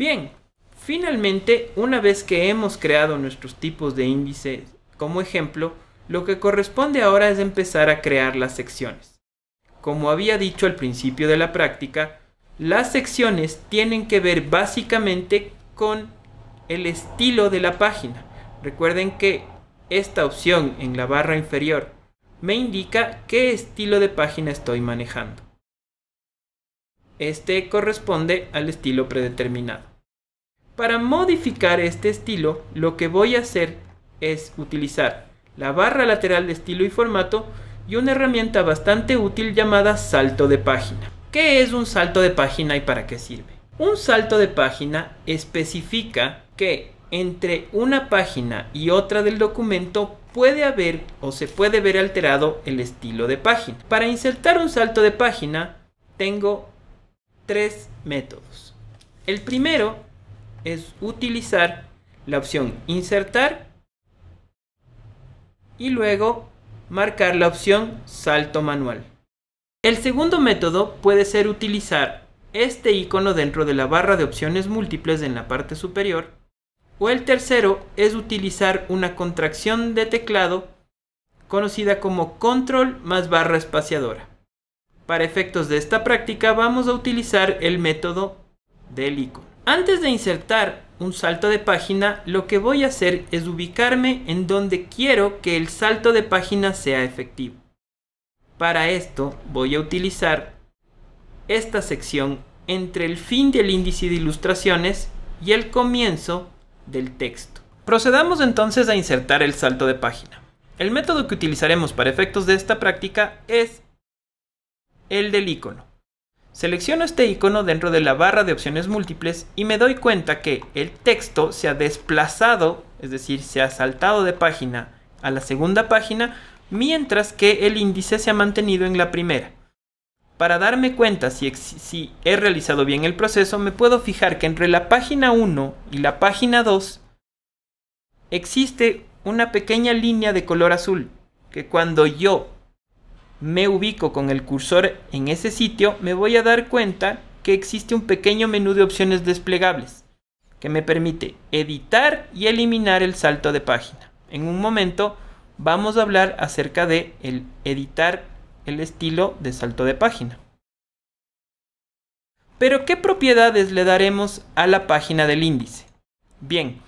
Bien, finalmente, una vez que hemos creado nuestros tipos de índices como ejemplo, lo que corresponde ahora es empezar a crear las secciones. Como había dicho al principio de la práctica, las secciones tienen que ver básicamente con el estilo de la página. Recuerden que esta opción en la barra inferior me indica qué estilo de página estoy manejando. Este corresponde al estilo predeterminado. Para modificar este estilo, lo que voy a hacer es utilizar la barra lateral de estilo y formato y una herramienta bastante útil llamada salto de página. ¿Qué es un salto de página y para qué sirve? Un salto de página especifica que entre una página y otra del documento puede haber o se puede ver alterado el estilo de página. Para insertar un salto de página tengo tres métodos. El primero es utilizar la opción insertar y luego marcar la opción salto manual. El segundo método puede ser utilizar este icono dentro de la barra de opciones múltiples en la parte superior o el tercero es utilizar una contracción de teclado conocida como control más barra espaciadora. Para efectos de esta práctica vamos a utilizar el método del icono. Antes de insertar un salto de página, lo que voy a hacer es ubicarme en donde quiero que el salto de página sea efectivo. Para esto voy a utilizar esta sección entre el fin del índice de ilustraciones y el comienzo del texto. Procedamos entonces a insertar el salto de página. El método que utilizaremos para efectos de esta práctica es el del icono. Selecciono este icono dentro de la barra de opciones múltiples y me doy cuenta que el texto se ha desplazado, es decir, se ha saltado de página a la segunda página, mientras que el índice se ha mantenido en la primera. Para darme cuenta si, he realizado bien el proceso, me puedo fijar que entre la página 1 y la página 2 existe una pequeña línea de color azul, que cuando yo me ubico con el cursor en ese sitio, me voy a dar cuenta que existe un pequeño menú de opciones desplegables que me permite editar y eliminar el salto de página. En un momento vamos a hablar acerca de el editar el estilo de salto de página. Pero ¿qué propiedades le daremos a la página del índice? Bien,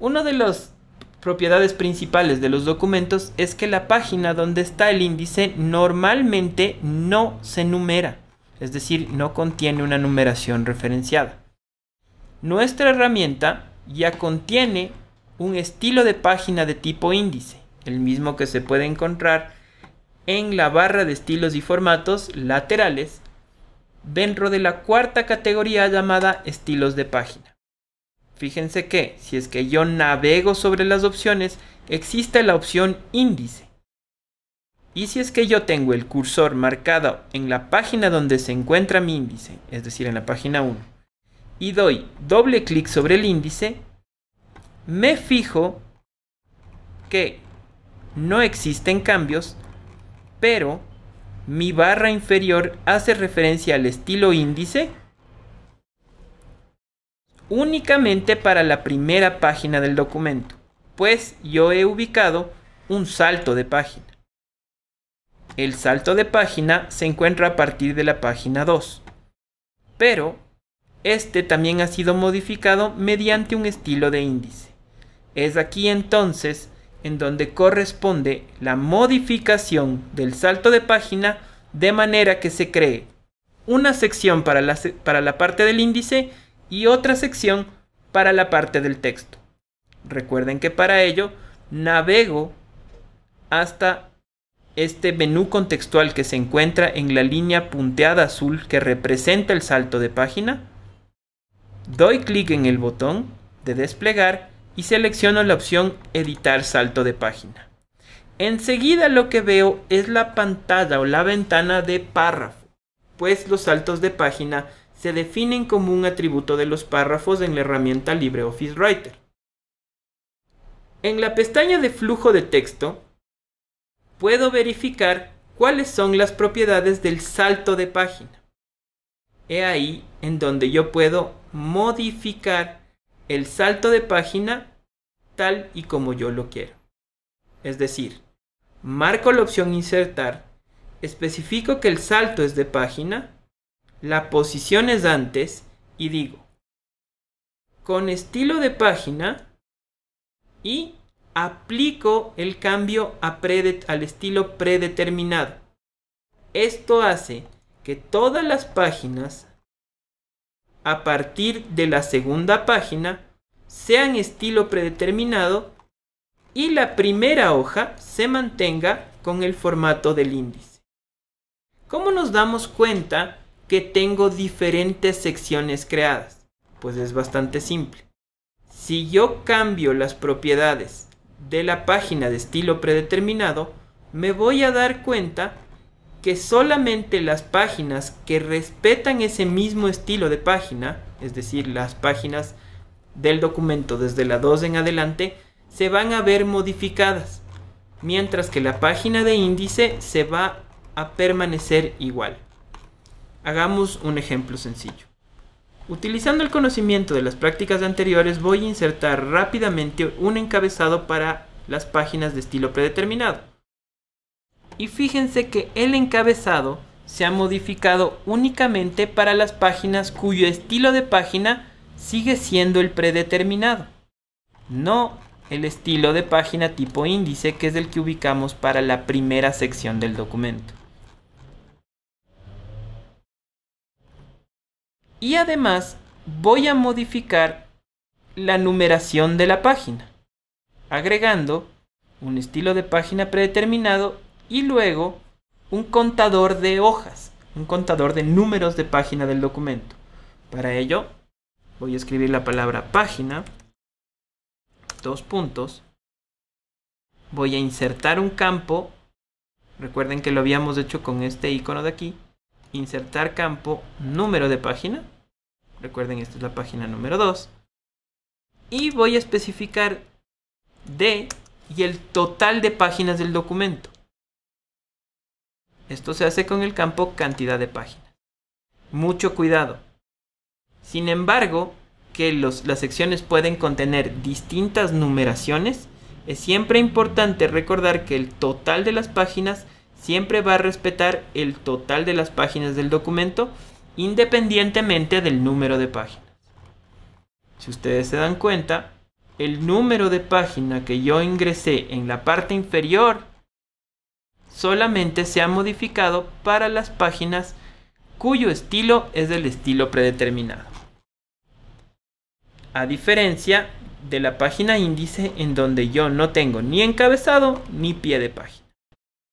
uno de los propiedades principales de los documentos es que la página donde está el índice normalmente no se numera, es decir, no contiene una numeración referenciada. Nuestra herramienta ya contiene un estilo de página de tipo índice, el mismo que se puede encontrar en la barra de estilos y formatos laterales dentro de la cuarta categoría llamada estilos de página. Fíjense que si es que yo navego sobre las opciones, existe la opción índice. Y si es que yo tengo el cursor marcado en la página donde se encuentra mi índice, es decir, en la página 1, y doy doble clic sobre el índice, me fijo que no existen cambios, pero mi barra inferior hace referencia al estilo índice únicamente para la primera página del documento, pues yo he ubicado un salto de página. El salto de página se encuentra a partir de la página 2, pero este también ha sido modificado mediante un estilo de índice. Es aquí entonces en donde corresponde la modificación del salto de página de manera que se cree una sección para la, para la parte del índice y otra sección para la parte del texto. Recuerden que para ello navego hasta este menú contextual que se encuentra en la línea punteada azul que representa el salto de página. Doy clic en el botón de desplegar y selecciono la opción editar salto de página. Enseguida lo que veo es la pantalla o la ventana de párrafo, pues los saltos de página se definen como un atributo de los párrafos en la herramienta LibreOffice Writer. En la pestaña de flujo de texto, puedo verificar cuáles son las propiedades del salto de página. He ahí en donde yo puedo modificar el salto de página tal y como yo lo quiero. Es decir, marco la opción insertar, especifico que el salto es de página la posición es antes y digo con estilo de página y aplico el cambio al estilo predeterminado. Esto hace que todas las páginas a partir de la segunda página sean estilo predeterminado y la primera hoja se mantenga con el formato del índice. ¿Cómo nos damos cuenta que tengo diferentes secciones creadas? Pues es bastante simple. Si yo cambio las propiedades de la página de estilo predeterminado, me voy a dar cuenta que solamente las páginas que respetan ese mismo estilo de página, es decir, las páginas del documento desde la 2 en adelante, se van a ver modificadas, mientras que la página de índice se va a permanecer igual. Hagamos un ejemplo sencillo. Utilizando el conocimiento de las prácticas anteriores voy a insertar rápidamente un encabezado para las páginas de estilo predeterminado. Y fíjense que el encabezado se ha modificado únicamente para las páginas cuyo estilo de página sigue siendo el predeterminado, no el estilo de página tipo índice que es el que ubicamos para la primera sección del documento. y además voy a modificar la numeración de la página, agregando un estilo de página predeterminado y luego un contador de hojas, un contador de números de página del documento. Para ello, voy a escribir la palabra página, dos puntos, voy a insertar un campo, recuerden que lo habíamos hecho con este icono de aquí, insertar campo número de página. Recuerden, esta es la página número 2. Y voy a especificar D y el total de páginas del documento. Esto se hace con el campo cantidad de páginas. Mucho cuidado. Sin embargo, que las secciones pueden contener distintas numeraciones, es siempre importante recordar que el total de las páginas siempre va a respetar el total de las páginas del documento independientemente del número de páginas. Si ustedes se dan cuenta, el número de página que yo ingresé en la parte inferior solamente se ha modificado para las páginas cuyo estilo es el estilo predeterminado. A diferencia de la página índice en donde yo no tengo ni encabezado ni pie de página.